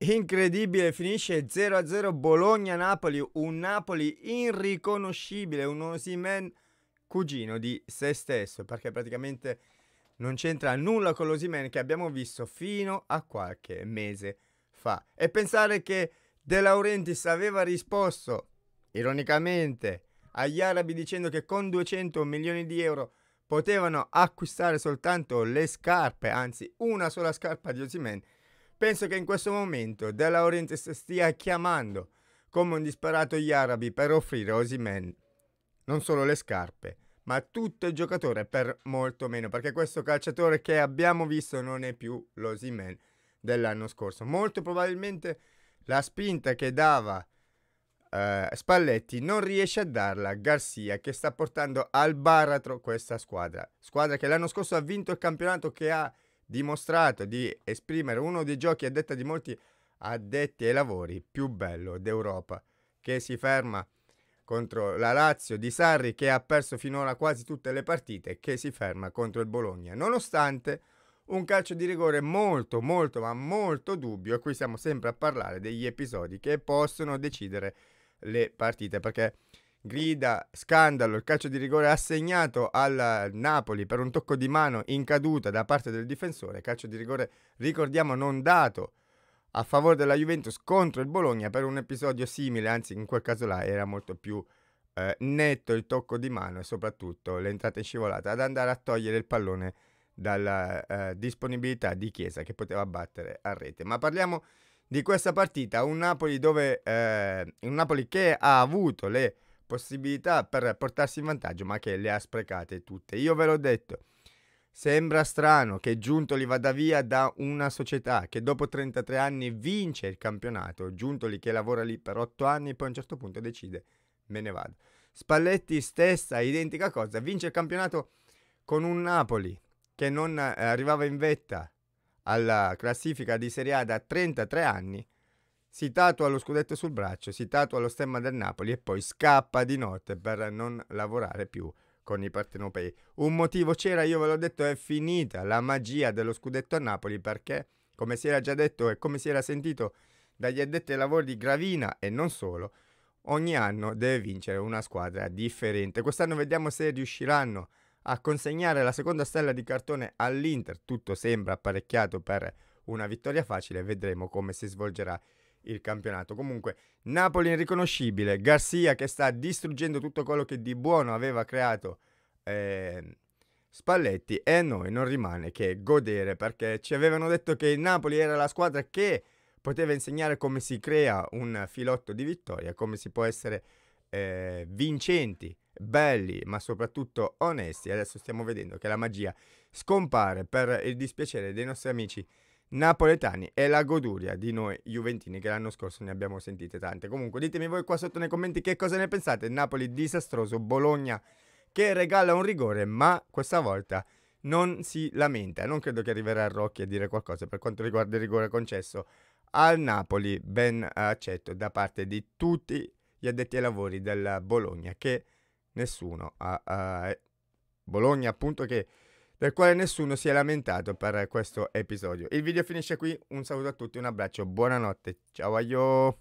Incredibile, finisce 0-0 Bologna-Napoli, un Napoli irriconoscibile, un Osimen cugino di se stesso, perché praticamente non c'entra nulla con l'Osimen che abbiamo visto fino a qualche mese fa. E pensare che De Laurentiis aveva risposto, ironicamente, agli arabi dicendo che con 200 milioni di euro potevano acquistare soltanto le scarpe, anzi una sola scarpa di Osimen, Penso che in questo momento Della Oriente stia chiamando come un disperato gli arabi per offrire a Osimen non solo le scarpe, ma tutto il giocatore per molto meno, perché questo calciatore che abbiamo visto non è più l'Osimen dell'anno scorso. Molto probabilmente la spinta che dava eh, Spalletti non riesce a darla Garzia, che sta portando al baratro questa squadra. Squadra che l'anno scorso ha vinto il campionato che ha dimostrato di esprimere uno dei giochi a detta di molti addetti ai lavori più bello d'Europa, che si ferma contro la Lazio di Sarri che ha perso finora quasi tutte le partite, che si ferma contro il Bologna, nonostante un calcio di rigore molto molto ma molto dubbio e qui stiamo sempre a parlare degli episodi che possono decidere le partite perché grida scandalo, il calcio di rigore assegnato al Napoli per un tocco di mano in caduta da parte del difensore, calcio di rigore ricordiamo non dato a favore della Juventus contro il Bologna per un episodio simile, anzi in quel caso là era molto più eh, netto il tocco di mano e soprattutto l'entrata in scivolata ad andare a togliere il pallone dalla eh, disponibilità di Chiesa che poteva battere a rete. Ma parliamo di questa partita, un Napoli, dove, eh, un Napoli che ha avuto le possibilità per portarsi in vantaggio, ma che le ha sprecate tutte. Io ve l'ho detto. Sembra strano che Giuntoli vada via da una società che dopo 33 anni vince il campionato, Giuntoli che lavora lì per 8 anni e poi a un certo punto decide me ne vado. Spalletti stessa identica cosa, vince il campionato con un Napoli che non eh, arrivava in vetta alla classifica di Serie A da 33 anni si tatua lo scudetto sul braccio, si tatua lo stemma del Napoli e poi scappa di notte per non lavorare più con i partenopei. Un motivo c'era, io ve l'ho detto, è finita la magia dello scudetto a Napoli perché, come si era già detto e come si era sentito dagli addetti ai lavori di Gravina e non solo, ogni anno deve vincere una squadra differente. Quest'anno vediamo se riusciranno a consegnare la seconda stella di cartone all'Inter. Tutto sembra apparecchiato per una vittoria facile, vedremo come si svolgerà il campionato. Comunque, Napoli irriconoscibile, Garcia che sta distruggendo tutto quello che di buono aveva creato eh, Spalletti e a noi non rimane che godere perché ci avevano detto che il Napoli era la squadra che poteva insegnare come si crea un filotto di vittoria, come si può essere eh, vincenti, belli, ma soprattutto onesti. Adesso stiamo vedendo che la magia scompare per il dispiacere dei nostri amici napoletani e la goduria di noi Juventini che l'anno scorso ne abbiamo sentite tante. Comunque ditemi voi qua sotto nei commenti che cosa ne pensate. Napoli disastroso, Bologna che regala un rigore, ma questa volta non si lamenta. Non credo che arriverà a Rocchi a dire qualcosa per quanto riguarda il rigore concesso al Napoli, ben accetto da parte di tutti gli addetti ai lavori del Bologna che nessuno ha... Uh, Bologna appunto che del quale nessuno si è lamentato per questo episodio. Il video finisce qui, un saluto a tutti, un abbraccio, buonanotte, ciao aio!